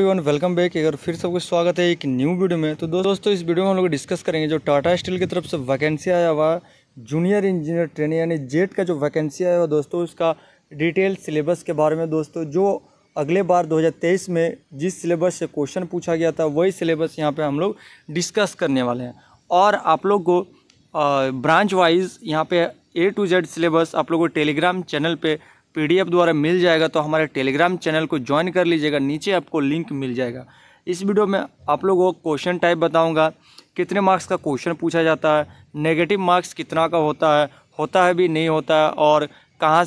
everyone welcome back अगर फिर सबको स्वागत है एक न्यू वीडियो में तो दोस्तों इस वीडियो में हम लोग डिस्कस करेंगे जो टाटा स्टील की तरफ से वैकेंसी आया हुआ जूनियर इंजीनियर ट्रेनिंग यानी जेट e का जो वैकेंसी आया हुआ दोस्तों उसका डिटेल सिलेबस के बारे में दोस्तों जो अगले बार 2023 में जिस सिलेबस से क्वेश्चन पूछा गया था वही सिलेबस यहाँ पर हम लोग डिस्कस करने वाले हैं और आप लोग को ब्रांच वाइज यहाँ पर ए टू जेड सिलेबस आप लोग को टेलीग्राम चैनल पर पीडीएफ द्वारा मिल जाएगा तो हमारे टेलीग्राम चैनल को ज्वाइन कर लीजिएगा नीचे आपको लिंक मिल जाएगा इस वीडियो में आप लोगों को क्वेश्चन टाइप बताऊंगा कितने मार्क्स का क्वेश्चन पूछा जाता है नेगेटिव मार्क्स कितना का होता है होता है भी नहीं होता है और कहाँ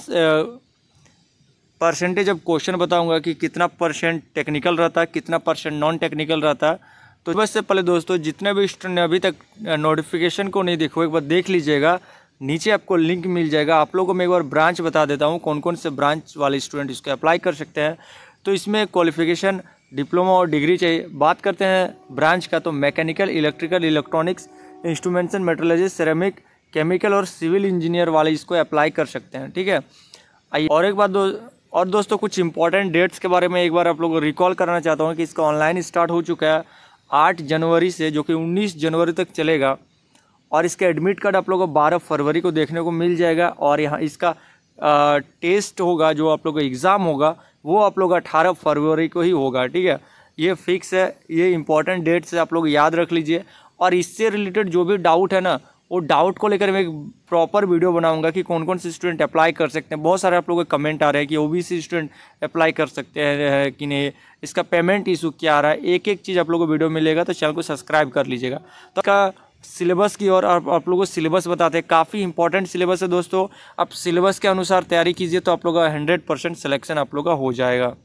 परसेंटेज अब क्वेश्चन बताऊंगा कि कितना परसेंट टेक्निकल रहता है कितना परसेंट नॉन टेक्निकल रहता है तो से पहले दोस्तों जितने भी स्टूडेंट ने अभी तक नोटिफिकेशन को नहीं देखो एक बार देख लीजिएगा नीचे आपको लिंक मिल जाएगा आप लोगों को मैं एक बार ब्रांच बता देता हूँ कौन कौन से ब्रांच वाले स्टूडेंट इसको अप्लाई कर सकते हैं तो इसमें क्वालिफिकेशन डिप्लोमा और डिग्री चाहिए बात करते हैं ब्रांच का तो mechanical electrical electronics instrumentation metrology ceramic chemical और सिविल इंजीनियर वाले इसको अप्लाई कर सकते हैं ठीक है आइए और एक बात दो और दोस्तों कुछ इंपॉर्टेंट डेट्स के बारे में एक बार आप लोगों को रिकॉल करना चाहता हूँ कि इसका ऑनलाइन स्टार्ट हो चुका है आठ जनवरी से जो कि उन्नीस जनवरी तक चलेगा और इसका एडमिट कार्ड आप लोगों को बारह फरवरी को देखने को मिल जाएगा और यहाँ इसका आ, टेस्ट होगा जो आप लोग का एग्ज़ाम होगा वो आप लोग अठारह फरवरी को ही होगा ठीक है ये फिक्स है ये इंपॉर्टेंट डेट्स आप लोग याद रख लीजिए और इससे रिलेटेड जो भी डाउट है ना वो डाउट को लेकर मैं एक प्रॉपर वीडियो बनाऊंगा कि कौन कौन से स्टूडेंट अप्लाई कर सकते हैं बहुत सारे आप लोगों के कमेंट आ रहे हैं कि ओबीसी स्टूडेंट अप्लाई कर सकते हैं कि नहीं इसका पेमेंट इशू क्या आ रहा है एक एक चीज़ आप लोगों को वीडियो मिलेगा तो चैनल को सब्सक्राइब कर लीजिएगा तो का सिलेबस की और आप, आप लोगों को सिलेबस बताते हैं काफ़ी इंपॉर्टेंट सिलेबस है दोस्तों आप सिलेबस के अनुसार तैयारी कीजिए तो आप लोग का हंड्रेड परसेंट सिलेक्शन आप लोग का हो जाएगा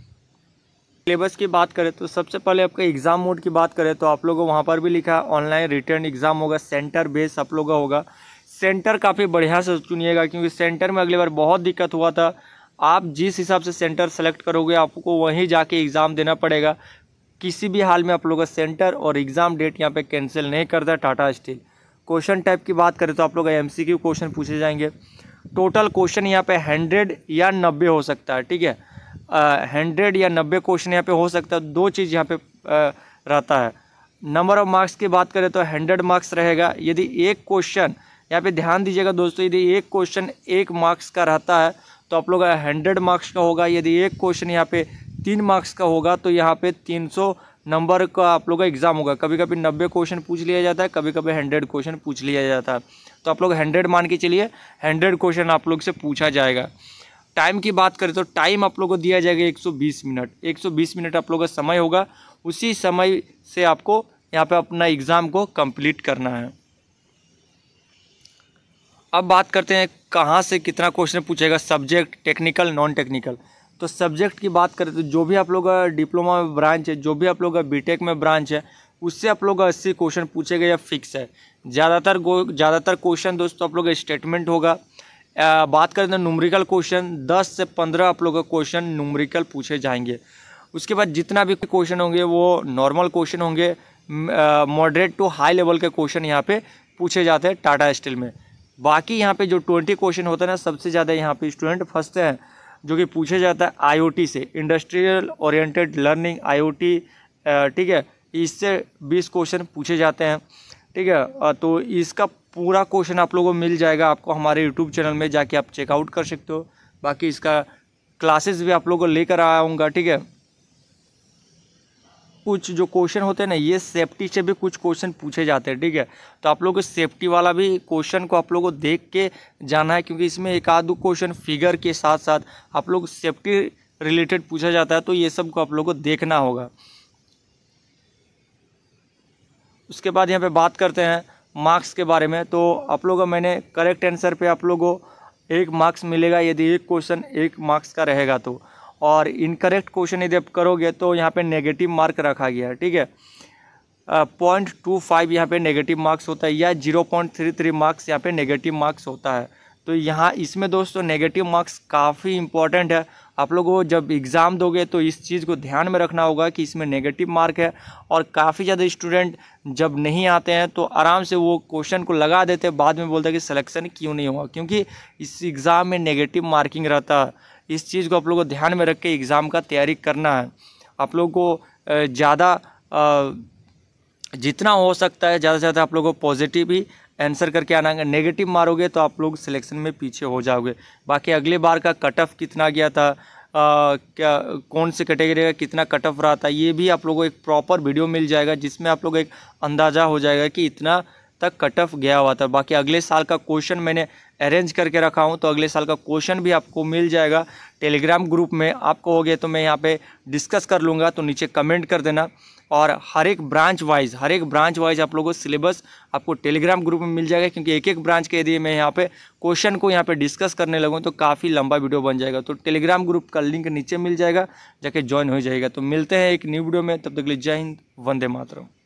सिलेबस की बात करें तो सबसे पहले आपका एग्ज़ाम मोड की बात करें तो आप लोगों को वहाँ पर भी लिखा ऑनलाइन रिटर्न एग्ज़ाम होगा सेंटर बेस आप लोगों का होगा सेंटर काफ़ी बढ़िया से चुनिएगा क्योंकि सेंटर में अगली बार बहुत दिक्कत हुआ था आप जिस हिसाब से सेंटर सेलेक्ट करोगे आपको वहीं जाके एग्ज़ाम देना पड़ेगा किसी भी हाल में आप लोगों का सेंटर और एग्ज़ाम डेट यहाँ पे कैंसिल नहीं करता टाटा स्टील क्वेश्चन टाइप की बात करें तो आप लोग एम सी क्यू क्वेश्चन पूछे जाएंगे टोटल क्वेश्चन यहाँ पे हंड्रेड या नब्बे हो सकता है ठीक है हंड्रेड या नब्बे क्वेश्चन यहाँ पे हो सकता है दो चीज़ यहाँ पे आ, रहता है नंबर ऑफ मार्क्स की बात करें तो हंड्रेड मार्क्स रहेगा यदि एक क्वेश्चन यहाँ पे ध्यान दीजिएगा दोस्तों यदि एक क्वेश्चन एक मार्क्स का रहता है तो आप लोग हंड्रेड मार्क्स का होगा यदि एक क्वेश्चन यहाँ पे तीन मार्क्स का होगा तो यहाँ पे तीन सौ नंबर का आप लोग का एग्ज़ाम होगा कभी कभी नब्बे क्वेश्चन पूछ लिया जाता है कभी कभी हंड्रेड क्वेश्चन पूछ लिया जाता है तो आप लोग हंड्रेड मान के चलिए हंड्रेड क्वेश्चन आप लोग से पूछा जाएगा टाइम की बात करें तो टाइम आप लोग को दिया जाएगा 120 मिनट 120 मिनट आप लोग का समय होगा उसी समय से आपको यहाँ पे अपना एग्ज़ाम को कंप्लीट करना है अब बात करते हैं कहाँ से कितना क्वेश्चन पूछेगा सब्जेक्ट टेक्निकल नॉन टेक्निकल तो सब्जेक्ट की बात करें तो जो भी आप लोग का डिप्लोमा में ब्रांच है जो भी आप लोग का बीटेक में ब्रांच है उससे आप लोग का अस्सी क्वेश्चन पूछे गए या फिक्स है ज़्यादातर ज़्यादातर क्वेश्चन दोस्तों आप लोग का स्टेटमेंट होगा आ, बात करें तो न्यूमरिकल क्वेश्चन दस से पंद्रह आप लोग का क्वेश्चन न्यूमरिकल पूछे जाएंगे उसके बाद जितना भी क्वेश्चन होंगे वो नॉर्मल क्वेश्चन होंगे मॉडरेट टू हाई लेवल के क्वेश्चन यहाँ पे पूछे जाते हैं टाटा स्टील में बाकी यहाँ पे जो ट्वेंटी क्वेश्चन होते हैं ना सबसे ज़्यादा यहाँ पे स्टूडेंट फंसते हैं जो कि पूछा जाता है आईओटी से इंडस्ट्रियल ओरिएंटेड लर्निंग आईओटी ठीक है इससे बीस क्वेश्चन पूछे जाते हैं ठीक है तो इसका पूरा क्वेश्चन आप लोगों को मिल जाएगा आपको हमारे यूट्यूब चैनल में जाके आप चेकआउट कर सकते हो बाकी इसका क्लासेस भी आप लोगों को लेकर आया आऊँगा ठीक है कुछ जो क्वेश्चन होते हैं ना ये सेफ्टी से भी कुछ क्वेश्चन पूछे जाते हैं ठीक है तो आप लोग को सेफ्टी वाला भी क्वेश्चन को आप लोग को देख के जाना है क्योंकि इसमें एक आध क्वेश्चन फिगर के साथ साथ आप लोग सेफ्टी रिलेटेड पूछा जाता है तो ये सब को आप लोग को देखना होगा उसके बाद यहाँ पे बात करते हैं मार्क्स के बारे में तो आप लोगों मैंने करेक्ट आंसर पे आप लोगों को एक मार्क्स मिलेगा यदि एक क्वेश्चन एक मार्क्स का रहेगा तो और इनकरेक्ट क्वेश्चन यदि आप करोगे तो यहाँ पे नेगेटिव मार्क रखा गया है ठीक है पॉइंट टू फाइव यहाँ पर नेगेटिव मार्क्स होता है या zero point three three marks यहाँ पे नेगेटिव मार्क्स होता है तो यहाँ इसमें दोस्तों नेगेटिव मार्क्स काफ़ी इंपॉर्टेंट है आप लोगों को जब एग्ज़ाम दोगे तो इस चीज़ को ध्यान में रखना होगा कि इसमें नेगेटिव मार्क है और काफ़ी ज़्यादा स्टूडेंट जब नहीं आते हैं तो आराम से वो क्वेश्चन को लगा देते हैं बाद में बोलते हैं कि सिलेक्शन क्यों नहीं हुआ क्योंकि इस एग्ज़ाम में नेगेटिव मार्किंग रहता है इस चीज़ को आप लोगों को ध्यान में रख के एग्ज़ाम का तैयारी करना है आप लोग को ज़्यादा जितना हो सकता है ज़्यादा से ज़्यादा आप लोगों को पॉजिटिव ही आंसर करके आना नेगेटिव मारोगे तो आप लोग सिलेक्शन में पीछे हो जाओगे बाकी अगले बार का कट ऑफ कितना गया था आ, क्या कौन से कैटेगरी का कितना कट ऑफ रहा था ये भी आप लोगों को एक प्रॉपर वीडियो मिल जाएगा जिसमें आप लोग एक अंदाज़ा हो जाएगा कि इतना तक कट ऑफ गया हुआ था बाकी अगले साल का क्वेश्चन मैंने अरेंज करके रखा हूँ तो अगले साल का क्वेश्चन भी आपको मिल जाएगा टेलीग्राम ग्रुप में आपको हो गया तो मैं यहाँ पे डिस्कस कर लूँगा तो नीचे कमेंट कर देना और हर एक ब्रांच वाइज हर एक ब्रांच वाइज आप लोगों को सिलेबस आपको टेलीग्राम ग्रुप में मिल जाएगा क्योंकि एक एक ब्रांच के यदि मैं यहाँ पे क्वेश्चन को यहाँ पे डिस्कस करने लगूँ तो काफ़ी लंबा वीडियो बन जाएगा तो टेलीग्राम ग्रुप का लिंक नीचे मिल जाएगा जाके ज्वाइन हो जाएगा तो मिलते हैं एक न्यू वीडियो में तब तक लिए जय हिंद वंदे मातरम